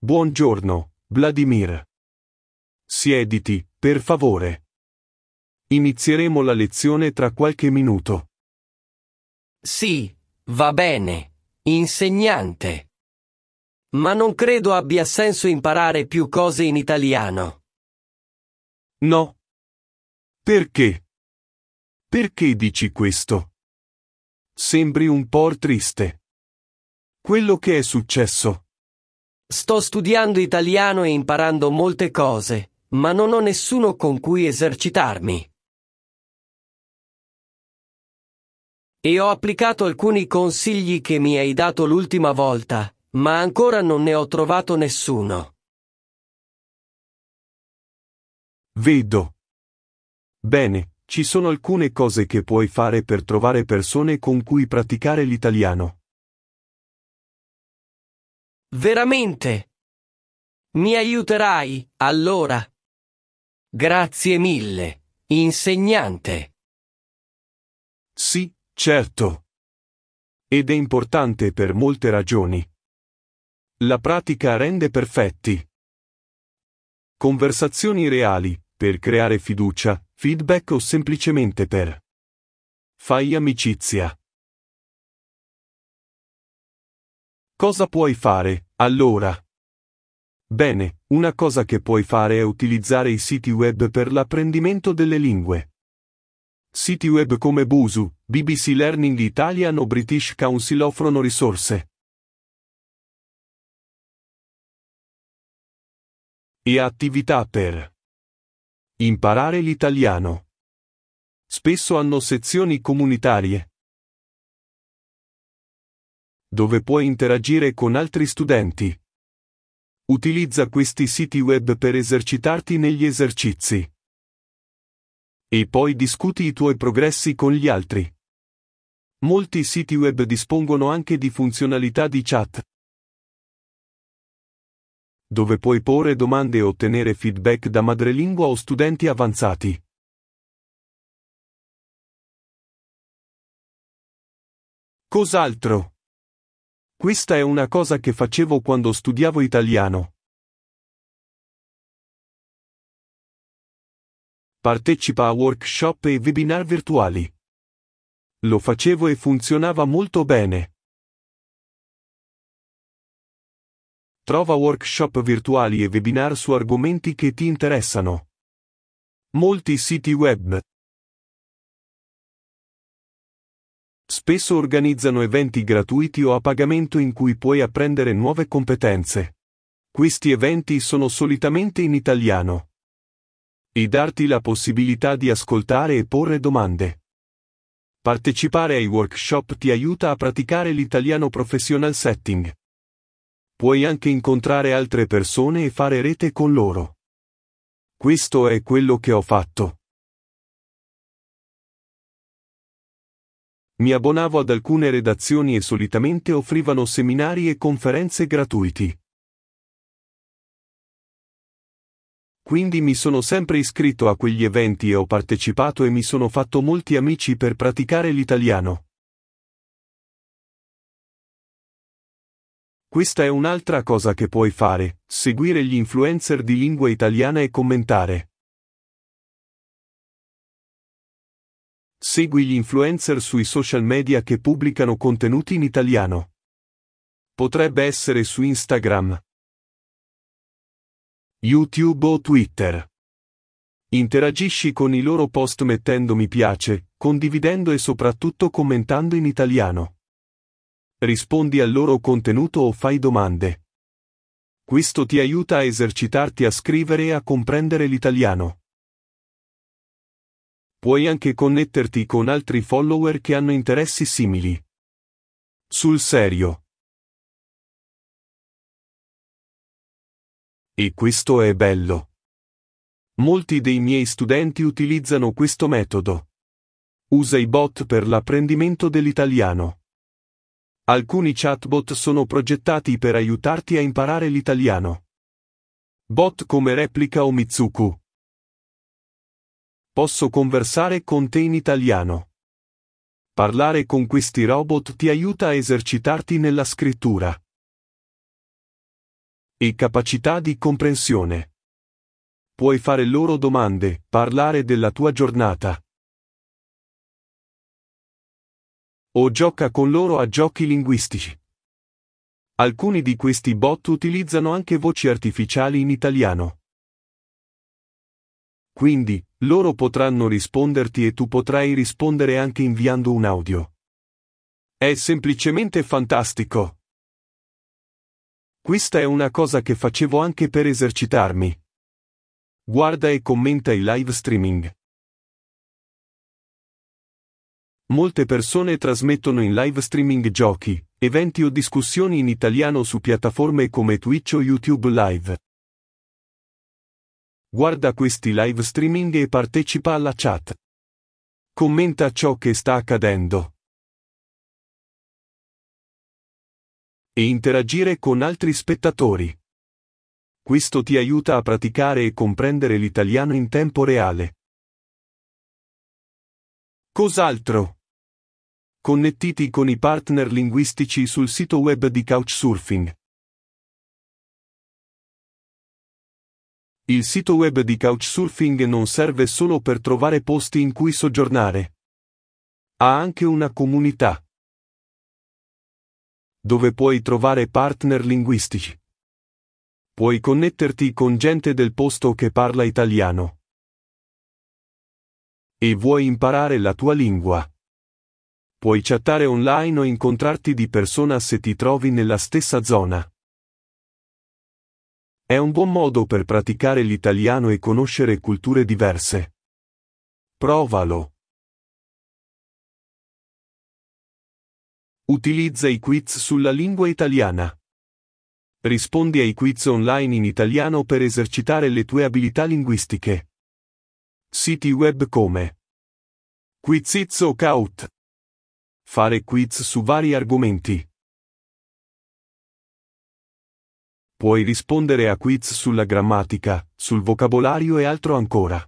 Buongiorno, Vladimir. Siediti, per favore. Inizieremo la lezione tra qualche minuto. Sì, va bene, insegnante. Ma non credo abbia senso imparare più cose in italiano. No. Perché? Perché dici questo? Sembri un po' triste. Quello che è successo. Sto studiando italiano e imparando molte cose, ma non ho nessuno con cui esercitarmi. E ho applicato alcuni consigli che mi hai dato l'ultima volta, ma ancora non ne ho trovato nessuno. Vedo. Bene, ci sono alcune cose che puoi fare per trovare persone con cui praticare l'italiano. Veramente. Mi aiuterai, allora. Grazie mille, insegnante. Sì, certo. Ed è importante per molte ragioni. La pratica rende perfetti. Conversazioni reali, per creare fiducia, feedback o semplicemente per. Fai amicizia. Cosa puoi fare, allora? Bene, una cosa che puoi fare è utilizzare i siti web per l'apprendimento delle lingue. Siti web come Busu, BBC Learning Italian o British Council offrono risorse. E attività per imparare l'italiano. Spesso hanno sezioni comunitarie, dove puoi interagire con altri studenti. Utilizza questi siti web per esercitarti negli esercizi. E poi discuti i tuoi progressi con gli altri. Molti siti web dispongono anche di funzionalità di chat, dove puoi porre domande e ottenere feedback da madrelingua o studenti avanzati. Cos'altro? Questa è una cosa che facevo quando studiavo italiano. Partecipa a workshop e webinar virtuali. Lo facevo e funzionava molto bene. Trova workshop virtuali e webinar su argomenti che ti interessano. Molti siti web, Spesso organizzano eventi gratuiti o a pagamento in cui puoi apprendere nuove competenze. Questi eventi sono solitamente in italiano. E darti la possibilità di ascoltare e porre domande. Partecipare ai workshop ti aiuta a praticare l'italiano professional setting. Puoi anche incontrare altre persone e fare rete con loro. Questo è quello che ho fatto. Mi abbonavo ad alcune redazioni e solitamente offrivano seminari e conferenze gratuiti. Quindi mi sono sempre iscritto a quegli eventi e ho partecipato e mi sono fatto molti amici per praticare l'italiano. Questa è un'altra cosa che puoi fare, seguire gli influencer di lingua italiana e commentare. Segui gli influencer sui social media che pubblicano contenuti in italiano. Potrebbe essere su Instagram, YouTube o Twitter. Interagisci con i loro post mettendo mi piace, condividendo e soprattutto commentando in italiano. Rispondi al loro contenuto o fai domande. Questo ti aiuta a esercitarti a scrivere e a comprendere l'italiano. Puoi anche connetterti con altri follower che hanno interessi simili. Sul serio. E questo è bello. Molti dei miei studenti utilizzano questo metodo. Usa i bot per l'apprendimento dell'italiano. Alcuni chatbot sono progettati per aiutarti a imparare l'italiano. Bot come Replica o Mitsuku. Posso conversare con te in italiano. Parlare con questi robot ti aiuta a esercitarti nella scrittura. E capacità di comprensione. Puoi fare loro domande, parlare della tua giornata. O gioca con loro a giochi linguistici. Alcuni di questi bot utilizzano anche voci artificiali in italiano. Quindi, loro potranno risponderti e tu potrai rispondere anche inviando un audio. È semplicemente fantastico. Questa è una cosa che facevo anche per esercitarmi. Guarda e commenta i live streaming. Molte persone trasmettono in live streaming giochi, eventi o discussioni in italiano su piattaforme come Twitch o YouTube Live. Guarda questi live streaming e partecipa alla chat. Commenta ciò che sta accadendo. E interagire con altri spettatori. Questo ti aiuta a praticare e comprendere l'italiano in tempo reale. Cos'altro? Connettiti con i partner linguistici sul sito web di Couchsurfing. Il sito web di Couchsurfing non serve solo per trovare posti in cui soggiornare. Ha anche una comunità dove puoi trovare partner linguistici. Puoi connetterti con gente del posto che parla italiano. E vuoi imparare la tua lingua. Puoi chattare online o incontrarti di persona se ti trovi nella stessa zona. È un buon modo per praticare l'italiano e conoscere culture diverse. Provalo. Utilizza i quiz sulla lingua italiana. Rispondi ai quiz online in italiano per esercitare le tue abilità linguistiche. Siti web come Quizizzo Caut. Fare quiz su vari argomenti. Puoi rispondere a quiz sulla grammatica, sul vocabolario e altro ancora.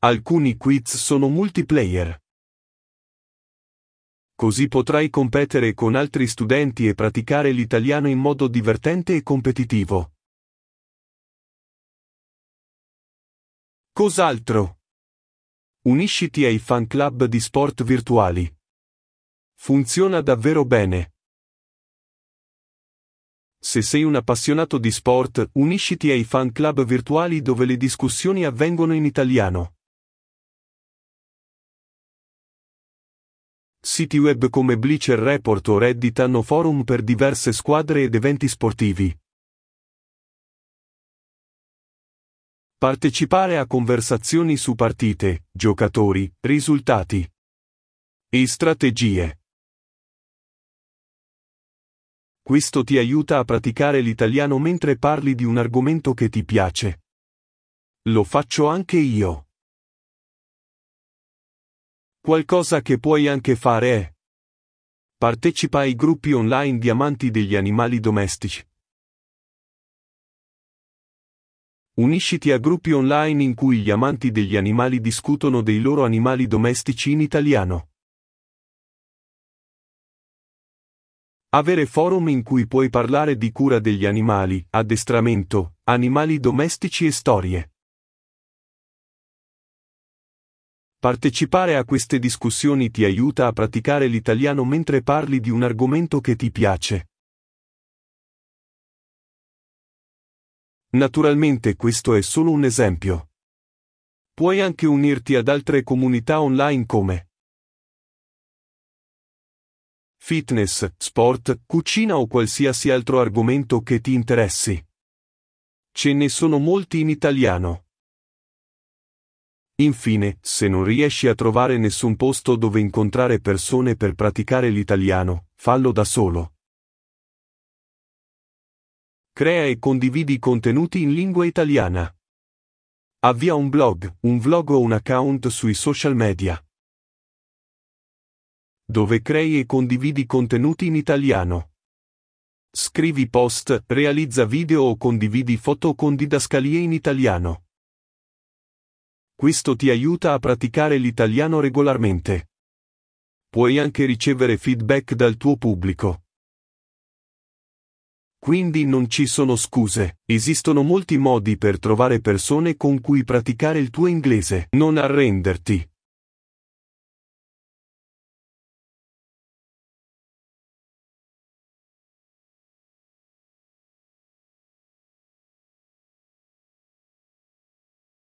Alcuni quiz sono multiplayer. Così potrai competere con altri studenti e praticare l'italiano in modo divertente e competitivo. Cos'altro? Unisciti ai fan club di sport virtuali. Funziona davvero bene. Se sei un appassionato di sport, unisciti ai fan club virtuali dove le discussioni avvengono in italiano. Siti web come Bleacher Report o Reddit hanno forum per diverse squadre ed eventi sportivi. Partecipare a conversazioni su partite, giocatori, risultati e strategie. Questo ti aiuta a praticare l'italiano mentre parli di un argomento che ti piace. Lo faccio anche io. Qualcosa che puoi anche fare è Partecipa ai gruppi online di amanti degli animali domestici. Unisciti a gruppi online in cui gli amanti degli animali discutono dei loro animali domestici in italiano. Avere forum in cui puoi parlare di cura degli animali, addestramento, animali domestici e storie. Partecipare a queste discussioni ti aiuta a praticare l'italiano mentre parli di un argomento che ti piace. Naturalmente questo è solo un esempio. Puoi anche unirti ad altre comunità online come fitness, sport, cucina o qualsiasi altro argomento che ti interessi. Ce ne sono molti in italiano. Infine, se non riesci a trovare nessun posto dove incontrare persone per praticare l'italiano, fallo da solo. Crea e condividi contenuti in lingua italiana. Avvia un blog, un vlog o un account sui social media dove crei e condividi contenuti in italiano. Scrivi post, realizza video o condividi foto con didascalie in italiano. Questo ti aiuta a praticare l'italiano regolarmente. Puoi anche ricevere feedback dal tuo pubblico. Quindi non ci sono scuse, esistono molti modi per trovare persone con cui praticare il tuo inglese. Non arrenderti.